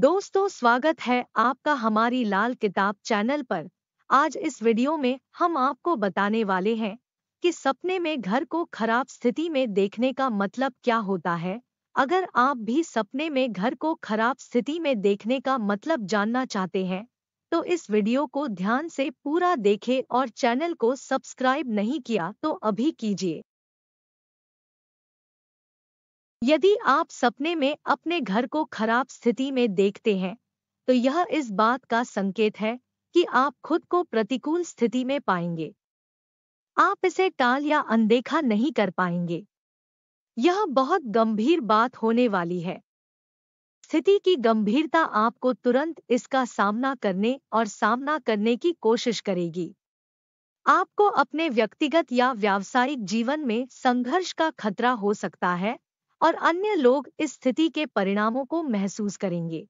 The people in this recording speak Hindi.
दोस्तों स्वागत है आपका हमारी लाल किताब चैनल पर आज इस वीडियो में हम आपको बताने वाले हैं कि सपने में घर को खराब स्थिति में देखने का मतलब क्या होता है अगर आप भी सपने में घर को खराब स्थिति में देखने का मतलब जानना चाहते हैं तो इस वीडियो को ध्यान से पूरा देखें और चैनल को सब्सक्राइब नहीं किया तो अभी कीजिए यदि आप सपने में अपने घर को खराब स्थिति में देखते हैं तो यह इस बात का संकेत है कि आप खुद को प्रतिकूल स्थिति में पाएंगे आप इसे टाल या अनदेखा नहीं कर पाएंगे यह बहुत गंभीर बात होने वाली है स्थिति की गंभीरता आपको तुरंत इसका सामना करने और सामना करने की कोशिश करेगी आपको अपने व्यक्तिगत या व्यावसायिक जीवन में संघर्ष का खतरा हो सकता है और अन्य लोग इस स्थिति के परिणामों को महसूस करेंगे